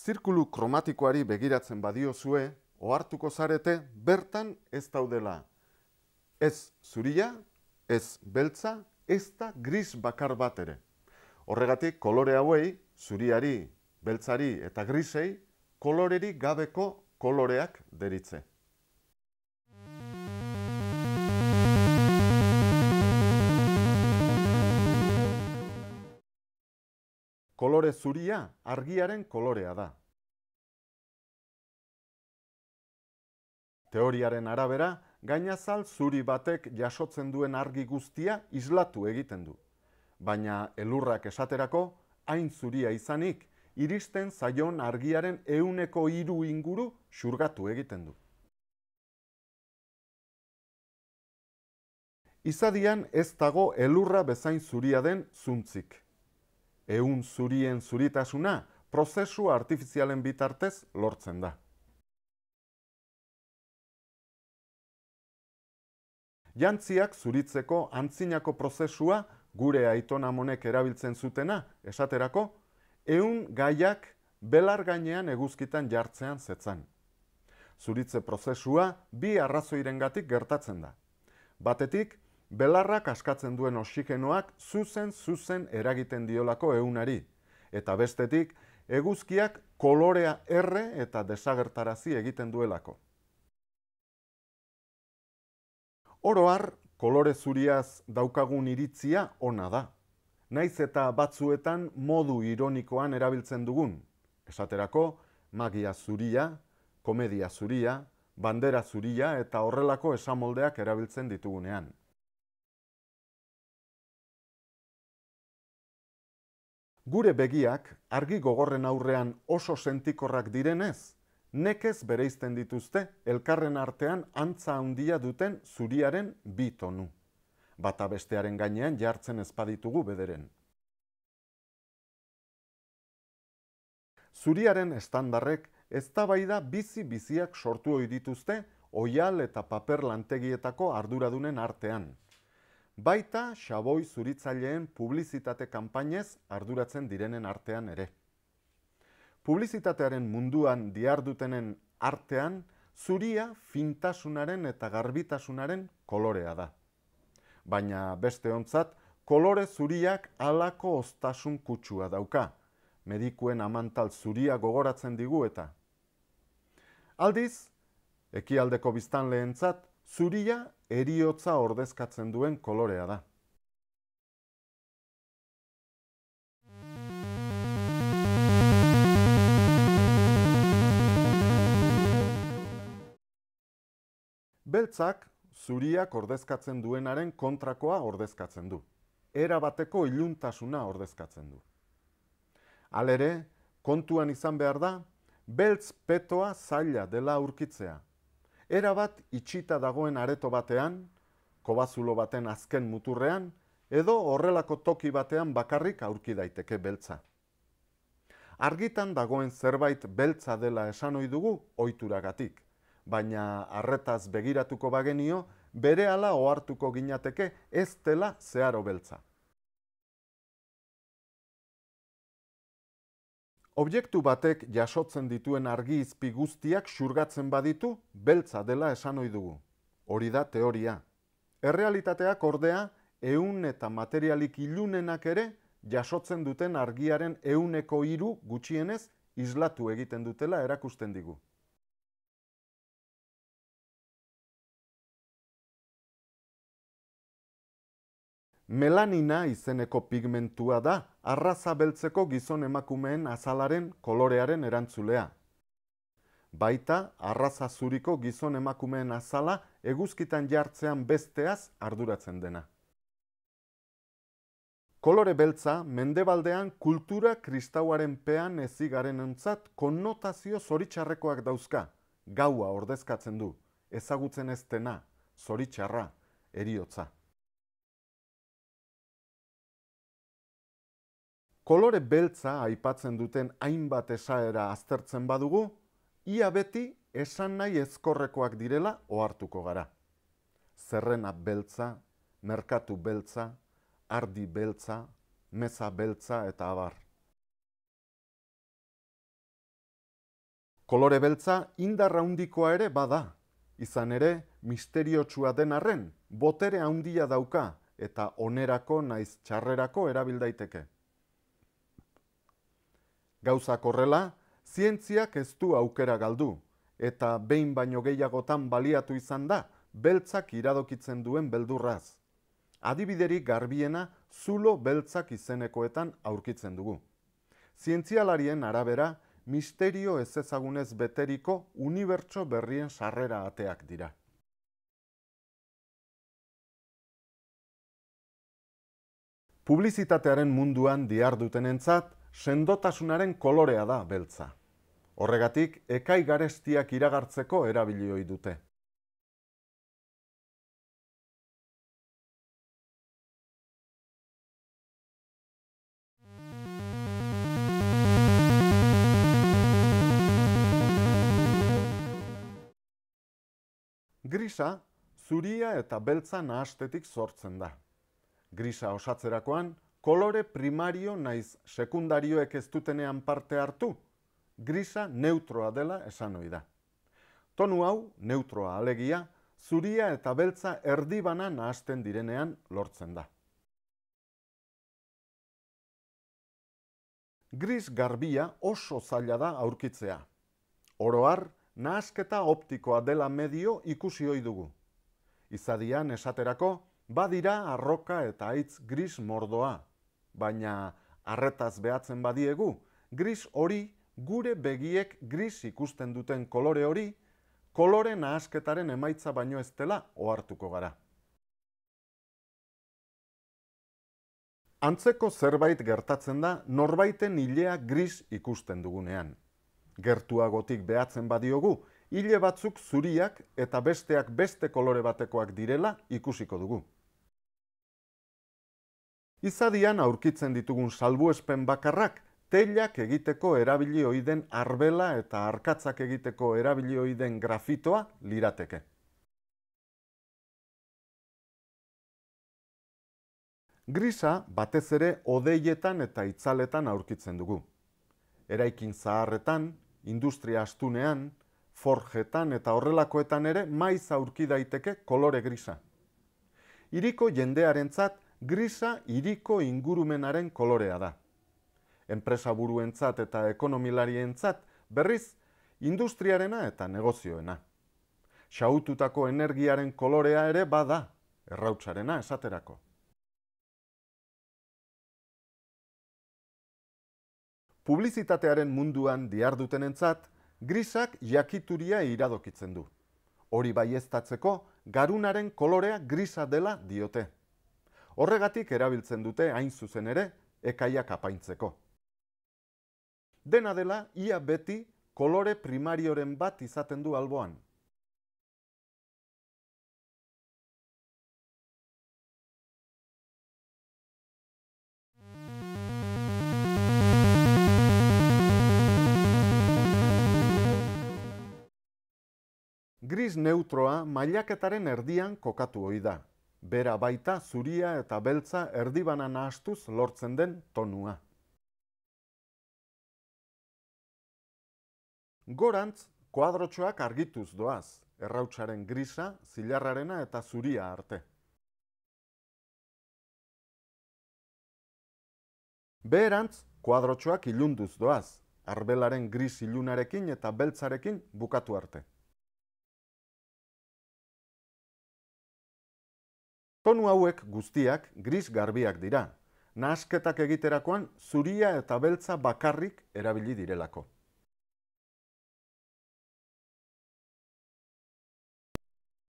zirkulu kromatikoari begiratzen badio zue, ohartuko zarete bertan ez daudela. Ez zuria, ez beltza, ez da gris bakar bat ere. Horregatik kolore hauei, zuriari, beltzari eta grisei, kolorerik gabeko koloreak deritze. zuria argiaren kolorea da. Teoriaren arabera, gainazal zuri batek jasotzen duen argi guztia islatu egiten du. Baina elurrak esaterako, hain zuria izanik, iristen zaion argiaren euneko iru inguru xurgatu egiten du. Izadian ez dago elurra bezain zuria den zuntzik eun zurien zuritasuna, prozesua artifizialen bitartez lortzen da. Jantziak zuritzeko antzinako prozesua gure aitona monek erabiltzen zutena, esaterako, eun gaiak belar gainean eguzkitan jartzean zetzan. Zuritze prozesua bi arrazoiren gatik gertatzen da. Batetik, Belarrak askatzen duen osikenoak zuzen zuzen eragiten diolako eunari. Eta bestetik, eguzkiak kolorea erre eta desagertarazi egiten duelako. Oroar, kolore zuriaz daukagun iritzia ona da. Naiz eta batzuetan modu ironikoan erabiltzen dugun. Esaterako, magia zuria, komedia zuria, bandera zuria eta horrelako esamoldeak erabiltzen ditugunean. Gure begiak, argi gogorren aurrean oso sentikorrak direnez, nekez bereizten dituzte elkarren artean antza handia duten zuriaren bi tonu. Bata bestearen gainean jartzen ezpaditugu bederen. Zuriaren estandarrek ez baida bizi-biziak sortu hoi dituzte oial eta paper lantegietako arduradunen artean baita xaboi zuritzaileen publizitate kanpainez arduratzen direnen artean ere. Publizitatearen munduan diardutenen artean, zuria fintasunaren eta garbitasunaren kolorea da. Baina beste ontzat, kolore zuriak alako oztasun kutsua dauka, medikuen amantal zuria gogoratzen digu eta. Aldiz, ekialdeko biztan lehentzat, zuria eriotza ordezkatzen duen kolorea da. Beltzak zuriak ordezkatzen duenaren kontrakoa ordezkatzen du. Era bateko iluntasuna ordezkatzen du. Alere, kontuan izan behar da, beltz petoa zaila dela urkitzea era bat itxita dagoen areto batean, kobazulo baten azken muturrean, edo horrelako toki batean bakarrik aurki daiteke beltza. Argitan dagoen zerbait beltza dela esan ohi dugu ohituragatik, baina arretaz begiratuko bagenio, berehala ohartuko ginateke ez dela zeharo beltza. Objektu batek jasotzen dituen argi izpi guztiak xurgatzen baditu, beltza dela esan ohi dugu. Hori da teoria. Errealitateak ordea, eun eta materialik ilunenak ere, jasotzen duten argiaren euneko iru gutxienez, islatu egiten dutela erakusten digu. Melanina izeneko pigmentua da arraza beltzeko gizon emakumeen azalaren kolorearen erantzulea. Baita, arraza zuriko gizon emakumeen azala eguzkitan jartzean besteaz arduratzen dena. Kolore beltza, mendebaldean kultura kristauaren pean ezigaren entzat konnotazio zoritxarrekoak dauzka, gaua ordezkatzen du, ezagutzen ez dena, zoritxarra, eriotza. kolore beltza aipatzen duten hainbat esaera aztertzen badugu, ia beti esan nahi ezkorrekoak direla ohartuko gara. Zerrena beltza, merkatu beltza, ardi beltza, meza beltza eta abar. Kolore beltza indarra hundikoa ere bada, izan ere misteriotsua den arren, botere handia dauka eta onerako naiz txarrerako erabil daiteke. Gauza korrela, zientziak ez du aukera galdu, eta behin baino gehiagotan baliatu izan da, beltzak iradokitzen duen beldurraz. Adibiderik garbiena, zulo beltzak izenekoetan aurkitzen dugu. Zientzialarien arabera, misterio ez ezagunez beteriko unibertso berrien sarrera ateak dira. Publizitatearen munduan diardutenentzat, dutenentzat, sendotasunaren kolorea da beltza. Horregatik, ekai garestiak iragartzeko erabilioi dute. Grisa, zuria eta beltza nahastetik sortzen da. Grisa osatzerakoan, kolore primario naiz sekundarioek ez dutenean parte hartu, grisa neutroa dela esan ohi da. Tonu hau, neutroa alegia, zuria eta beltza erdi erdibana nahasten direnean lortzen da. Gris garbia oso zaila da aurkitzea. Oroar, nahasketa optikoa dela medio ikusi ohi dugu. Izadian esaterako, badira arroka eta aitz gris mordoa, baina arretaz behatzen badiegu, gris hori gure begiek gris ikusten duten kolore hori, kolore nahasketaren emaitza baino ez dela ohartuko gara. Antzeko zerbait gertatzen da norbaiten hilea gris ikusten dugunean. Gertuagotik behatzen badiogu, hile batzuk zuriak eta besteak beste kolore batekoak direla ikusiko dugu. Izadian aurkitzen ditugun salbuespen bakarrak, telak egiteko erabilioiden arbela eta arkatzak egiteko erabilioiden grafitoa lirateke. Grisa batez ere odeietan eta itzaletan aurkitzen dugu. Eraikin zaharretan, industria astunean, forjetan eta horrelakoetan ere maiz aurki daiteke kolore grisa. Iriko jendearentzat Grisa iriko ingurumenaren kolorea da. Enpresa buruentzat eta ekonomilarientzat, berriz, industriarena eta negozioena. Xaututako energiaren kolorea ere bada errautzarena esaterako. Publizitatearen munduan entzat, grisak jakituria iradokitzen du. Hori baiestatzeko, garunaren kolorea grisa dela diote. Horregatik erabiltzen dute hain zuzen ere ekaia kapaintzeko. Dena dela ia beti kolore primarioren bat izaten du alboan. Gris neutroa mailaketaren erdian kokatu hoi da bera baita zuria eta beltza erdibana nahastuz lortzen den tonua. Gorantz, kuadrotxoak argituz doaz, errautsaren grisa, zilarrarena eta zuria arte. Beherantz, kuadrotxoak ilunduz doaz, arbelaren gris ilunarekin eta beltzarekin bukatu arte. Tonu hauek guztiak gris garbiak dira, nahasketak egiterakoan zuria eta beltza bakarrik erabili direlako.